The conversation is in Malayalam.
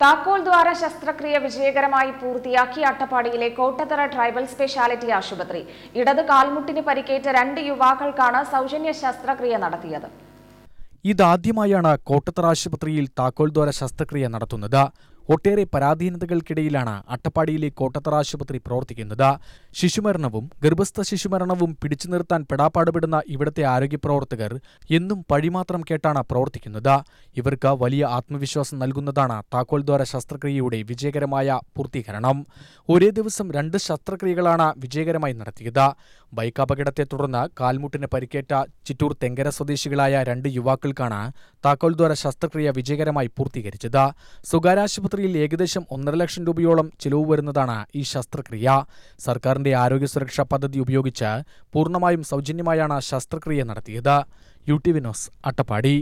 താക്കോൽ ദ്വാര ശസ്ത്രക്രിയ വിജയകരമായി പൂർത്തിയാക്കി അട്ടപ്പാടിയിലെ കോട്ടത്തറ ട്രൈബൽ സ്പെഷ്യാലിറ്റി ആശുപത്രി ഇടത് കാൽമുട്ടിന് പരിക്കേറ്റ രണ്ട് യുവാക്കൾക്കാണ് സൗജന്യ ശസ്ത്രക്രിയ നടത്തിയത് ഇതാദ്യമായാണ് കോട്ടത്തറ ആശുപത്രിയിൽ താക്കോൽ ദ്വാര ശസ്ത്രക്രിയ നടത്തുന്നത് ഒട്ടേറെ പരാധീനതകൾക്കിടയിലാണ് അട്ടപ്പാടിയിലെ കോട്ടത്തറ ആശുപത്രി പ്രവർത്തിക്കുന്നത് ശിശുമരണവും ഗർഭസ്ഥ ശിശുമരണവും പിടിച്ചു നിർത്താൻ പെടാപ്പാടുപെടുന്ന ഇവിടത്തെ ആരോഗ്യ പ്രവർത്തകർ എന്നും പഴിമാത്രം കേട്ടാണ് പ്രവർത്തിക്കുന്നത് ഇവർക്ക് വലിയ ആത്മവിശ്വാസം നൽകുന്നതാണ് താക്കോൽദ്വാര ശസ്ത്രക്രിയയുടെ വിജയകരമായ പൂർത്തീകരണം ഒരേ ദിവസം രണ്ട് ശസ്ത്രക്രിയകളാണ് വിജയകരമായി നടത്തിയത് ബൈക്ക് അപകടത്തെ തുടർന്ന് കാൽമുട്ടിന് പരിക്കേറ്റ ചിറ്റൂർ തെങ്കര സ്വദേശികളായ രണ്ട് യുവാക്കൾക്കാണ് താക്കോൽദ്വാര ശസ്ത്രക്രിയ വിജയകരമായി പൂർത്തീകരിച്ചത് സ്വകാര്യ ആശുപത്രി ആശുപത്രിയിൽ ഏകദേശം ഒന്നര ലക്ഷം രൂപയോളം ചിലവ് വരുന്നതാണ് ഈ ശസ്ത്രക്രിയ സർക്കാരിന്റെ ആരോഗ്യ സുരക്ഷാ പദ്ധതി ഉപയോഗിച്ച് പൂർണ്ണമായും സൗജന്യമായാണ് ശസ്ത്രക്രിയ നടത്തിയത് യു ടി വിനോസ് അട്ടപ്പാടി